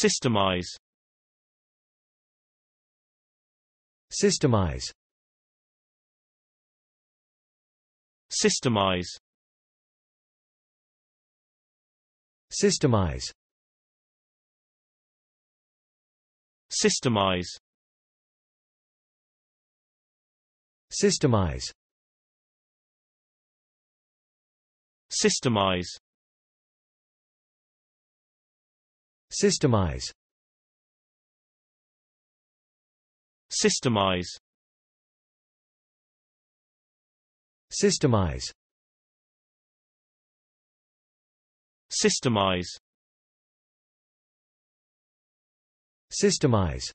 Systemize Systemize Systemize Systemize Systemize Systemize Systemize Systemize Systemize Systemize Systemize Systemize